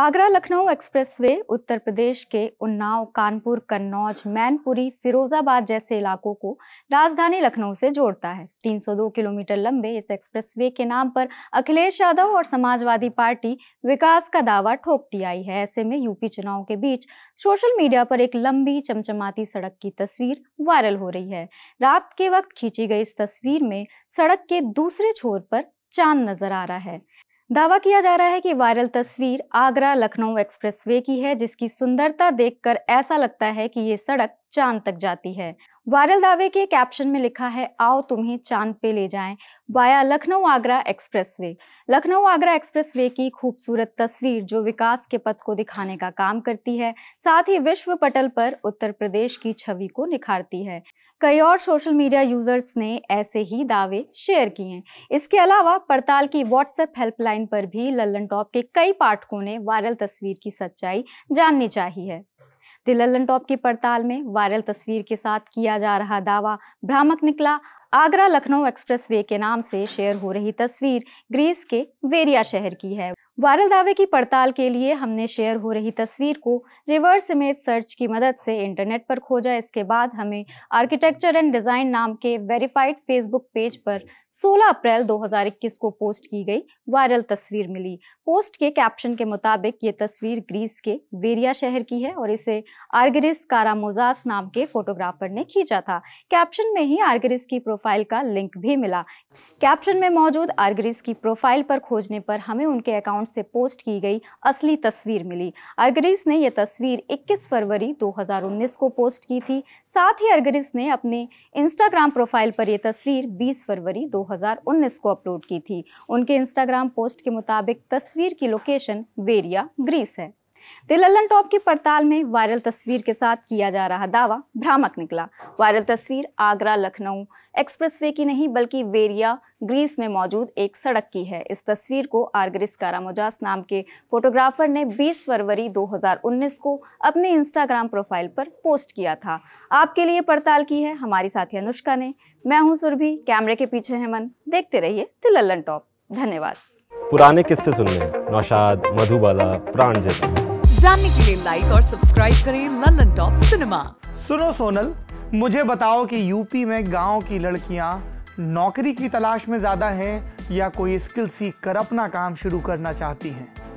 Agra Lucknow expressway Uttar Pradesh के उन्नाव कानपुर कन्नौज मैनपुरी फिरोजाबाद जैसे इलाकों को राजधानी लखनऊ से जोड़ता है 302 किलोमीटर लंबे इस एक्सप्रेसवे के नाम पर अखिलेश यादव और समाजवादी पार्टी विकास का दावा ठोकती आई है ऐसे में यूपी चुनाव के बीच सोशल मीडिया पर एक लंबी चमचमाती सड़क की तस्वीर वायरल हो रही है रात के वक्त खींची गई इस तस्वीर में सड़क के दूसरे छोर पर चांद नजर आ रहा है दावा किया जा रहा है कि वायरल तस्वीर आगरा लखनऊ एक्सप्रेसवे की है जिसकी सुंदरता देखकर ऐसा लगता है कि ये सड़क चांद तक जाती है वायरल दावे के कैप्शन में लिखा है आओ तुम्हें चांद पे ले जाएं via Lucknow Agra expressway Lucknow Agra expressway की खूबसूरत तस्वीर जो विकास के पथ को दिखाने का काम करती है साथ ही विश्व पटल पर उत्तर प्रदेश की छवि को निखारती है कई और सोशल मीडिया यूजर्स ने ऐसे ही दावे शेयर किए हैं इसके अलावा पड़ताल की व्हाट्सएप हेल्पलाइन पर भी लल्लन टॉप के कई पाठकों ने वायरल तस्वीर की सच्चाई जाननी चाहिए तिलल्लन टॉप की पड़ताल में वायरल तस्वीर के साथ किया जा रहा दावा भ्रामक निकला आगरा लखनऊ एक्सप्रेसवे के नाम से शेयर हो रही तस्वीर ग्रीस के वेरिया शहर की है वायरल दावे की पड़ताल के लिए हमने शेयर हो रही तस्वीर को रिवर्स इमेज सर्च की मदद से इंटरनेट पर खोजा इसके बाद हमें आर्किटेक्चर एंड डिज़ाइन नाम के वेरीफाइड फेसबुक पेज पर 16 अप्रैल 2021 को पोस्ट की गई वायरल तस्वीर मिली पोस्ट के कैप्शन के मुताबिक ये तस्वीर ग्रीस के वेरिया शहर की है और इसे आर्गरिस कारामोजास नाम के फोटोग्राफर ने खींचा था कैप्शन में ही आर्गरिस की प्रोफाइल का लिंक भी मिला कैप्शन में मौजूद आर्गरिस की प्रोफाइल पर खोजने पर हमें उनके अकाउंट से पोस्ट की गई असली तस्वीर मिली अर्गरिस ने यह तस्वीर 21 फरवरी 2019 को पोस्ट की थी साथ ही अर्गरिस ने अपने इंस्टाग्राम प्रोफाइल पर यह तस्वीर 20 फरवरी 2019 को अपलोड की थी उनके इंस्टाग्राम पोस्ट के मुताबिक तस्वीर की लोकेशन वेरिया ग्रीस है तिलल्लन टॉप की पड़ताल में वायरल तस्वीर के साथ किया जा रहा दावा भ्रामक निकला वायरल तस्वीर आगरा लखनऊ एक्सप्रेसवे की नहीं बल्कि वेरिया ग्रीस में मौजूद एक सड़क की है इस तस्वीर को आर्गरिस कारामोजास नाम के फोटोग्राफर ने 20 फरवरी 2019 को अपने इंस्टाग्राम प्रोफाइल पर पोस्ट किया था आपके लिए पड़ताल की है हमारी साथी अनुष्का ने मैं हूं सुरभि कैमरे के पीछे है मन देखते रहिए तिलल्लन टॉप धन्यवाद पुराने किस्से सुनने नौशाद मधुबाला प्राण जैसे जानने के लिए लाइक और सब्सक्राइब करें लल्लन टॉप सिनेमा सुनो सोनल मुझे बताओ कि यूपी में गांव की लड़कियां नौकरी की तलाश में ज्यादा हैं या कोई स्किल सीख कर अपना काम शुरू करना चाहती हैं